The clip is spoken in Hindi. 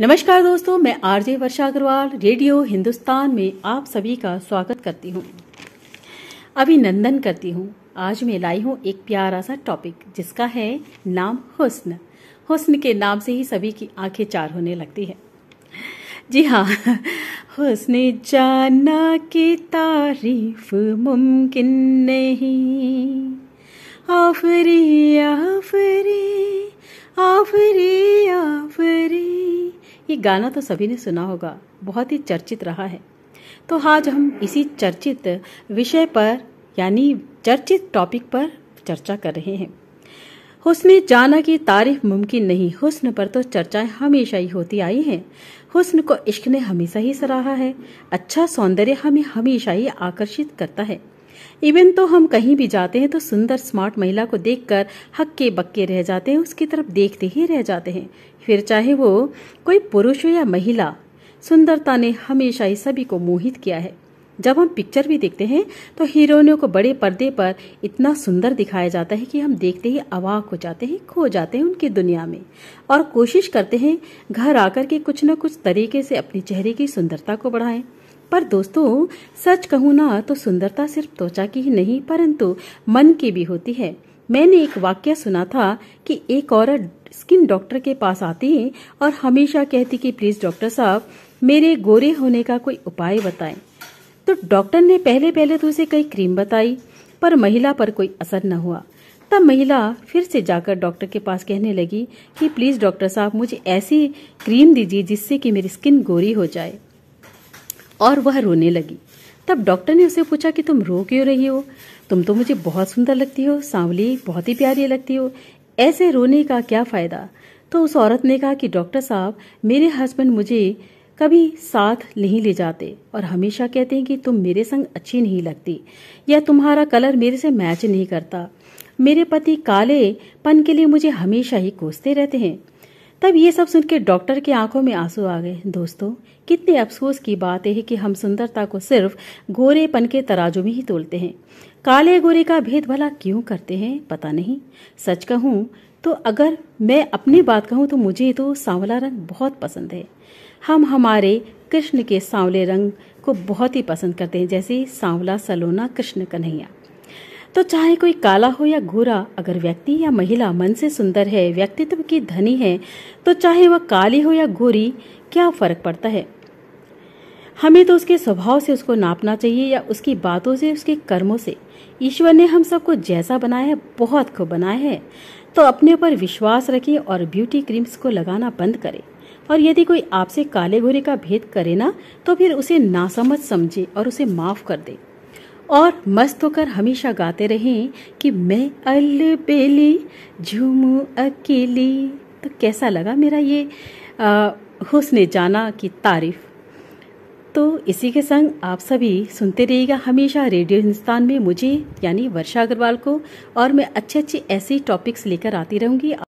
नमस्कार दोस्तों मैं आरजे वर्षा अग्रवाल रेडियो हिंदुस्तान में आप सभी का स्वागत करती हूँ अभिनंदन करती हूँ आज मैं लाई हूँ एक प्यारा सा टॉपिक जिसका है नाम हुस्न हुस्न के नाम से ही सभी की आंखें चार होने लगती है जी हाँ हुस्न जाना की तारीफ मुमकिन नहीं आफरी आफरी आफरी ये गाना तो सभी ने सुना होगा बहुत ही चर्चित रहा है तो आज हम इसी चर्चित विषय पर यानी चर्चित टॉपिक पर चर्चा कर रहे हैं हुस्न जाना की तारीफ मुमकिन नहीं हुस्न पर तो चर्चाएं हमेशा ही होती आई हैं हुस्न को इश्क ने हमेशा ही सराहा है अच्छा सौंदर्य हमें हमेशा ही आकर्षित करता है इवन तो हम कहीं भी जाते हैं तो सुंदर स्मार्ट महिला को देखकर हक्के बक्के रह जाते हैं उसकी तरफ देखते ही रह जाते हैं फिर चाहे वो कोई पुरुष हो या महिला सुंदरता ने हमेशा ही सभी को मोहित किया है जब हम पिक्चर भी देखते हैं तो हीरोइनों को बड़े पर्दे पर इतना सुंदर दिखाया जाता है कि हम देखते ही अवाक हो जाते हैं खो जाते हैं उनकी दुनिया में और कोशिश करते हैं घर आकर के कुछ न कुछ तरीके से अपने चेहरे की सुंदरता को बढ़ाएं पर दोस्तों सच कहूँ ना तो सुंदरता सिर्फ त्वचा की ही नहीं परंतु मन की भी होती है मैंने एक वाक्य सुना था कि एक औरत स्किन डॉक्टर के पास आती है और हमेशा कहती कि प्लीज डॉक्टर साहब मेरे गोरे होने का कोई उपाय बताए तो डॉक्टर ने पहले पहले तो उसे कई क्रीम बताई पर महिला पर कोई असर न हुआ तब महिला फिर से जाकर डॉक्टर के पास कहने लगी कि प्लीज डॉक्टर साहब मुझे ऐसी क्रीम दीजिए जिससे कि मेरी स्किन गोरी हो जाए और वह रोने लगी तब डॉक्टर ने उसे पूछा कि तुम रो क्यों रही हो तुम तो मुझे बहुत सुंदर लगती हो सांवली बहुत ही प्यारी लगती हो ऐसे रोने का क्या फ़ायदा तो उस औरत ने कहा कि डॉक्टर साहब मेरे हस्बैंड मुझे कभी साथ नहीं ले जाते और हमेशा कहते हैं कि तुम मेरे संग अच्छी नहीं लगती या तुम्हारा कलर मेरे से मैच नहीं करता मेरे पति काले पन के लिए मुझे हमेशा ही कोसते रहते हैं तब ये सब सुनकर डॉक्टर की आंखों में आंसू आ गए दोस्तों कितने अफसोस की बात है कि हम सुंदरता को सिर्फ गोरेपन के तराजू में ही तोलते हैं काले गोरे का भेद भला क्यों करते हैं पता नहीं सच कहूँ तो अगर मैं अपनी बात कहूँ तो मुझे तो सांवला रंग बहुत पसंद है हम हमारे कृष्ण के सांवले रंग को बहुत ही पसंद करते हैं जैसे सांवला सलोना कृष्ण कन्हैया तो चाहे कोई काला हो या गोरा अगर व्यक्ति या महिला मन से सुंदर है व्यक्तित्व की धनी है तो चाहे वह काली हो या गोरी क्या फर्क पड़ता है हमें तो उसके स्वभाव से उसको नापना चाहिए या उसकी बातों से उसके कर्मों से ईश्वर ने हम सबको जैसा बनाया है बहुत खूब बनाया है तो अपने ऊपर विश्वास रखें और ब्यूटी क्रीम्स को लगाना बंद करें और यदि कोई आपसे काले गोरे का भेद करे ना तो फिर उसे नासमझ समझे और उसे माफ कर दे और मस्त होकर हमेशा गाते रहें कि मैं अल बेली झूमू अकेली तो कैसा लगा मेरा ये हुसन जाना की तारीफ़ तो इसी के संग आप सभी सुनते रहिएगा हमेशा रेडियो हिंदुस्तान में मुझे यानी वर्षा अग्रवाल को और मैं अच्छे अच्छे ऐसे टॉपिक्स लेकर आती रहूँगी